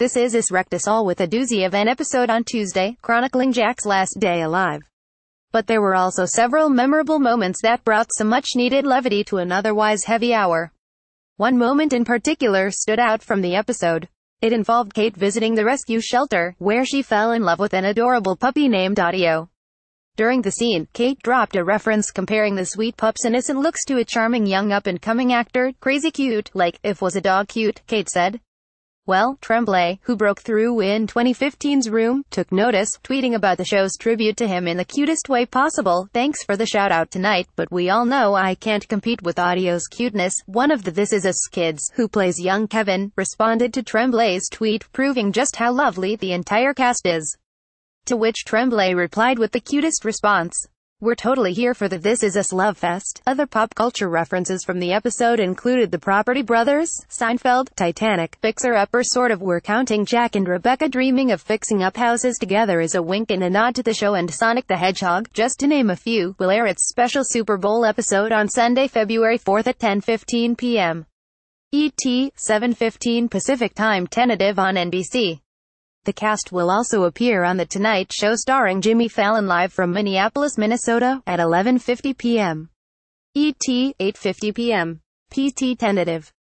This is Is Rectus all with a doozy of an episode on Tuesday, chronicling Jack's last day alive. But there were also several memorable moments that brought some much-needed levity to an otherwise heavy hour. One moment in particular stood out from the episode. It involved Kate visiting the rescue shelter, where she fell in love with an adorable puppy named Audio. During the scene, Kate dropped a reference comparing the sweet pup's innocent looks to a charming young up-and-coming actor, crazy cute, like, if was a dog cute, Kate said. Well, Tremblay, who broke through in 2015's Room, took notice, tweeting about the show's tribute to him in the cutest way possible. Thanks for the shout out tonight, but we all know I can't compete with audio's cuteness. One of the This Is Us kids, who plays young Kevin, responded to Tremblay's tweet, proving just how lovely the entire cast is. To which Tremblay replied with the cutest response. We're totally here for the This Is Us Love Fest. Other pop culture references from the episode included The Property Brothers, Seinfeld, Titanic, Fixer Upper sort of We're Counting Jack and Rebecca Dreaming of Fixing Up Houses Together is a wink and a nod to the show and Sonic the Hedgehog, just to name a few, will air its special Super Bowl episode on Sunday, February 4th at 10.15 p.m. ET, 7.15 Pacific Time tentative on NBC. The cast will also appear on The Tonight Show starring Jimmy Fallon live from Minneapolis, Minnesota, at 11.50 p.m. ET, 8.50 p.m. PT tentative.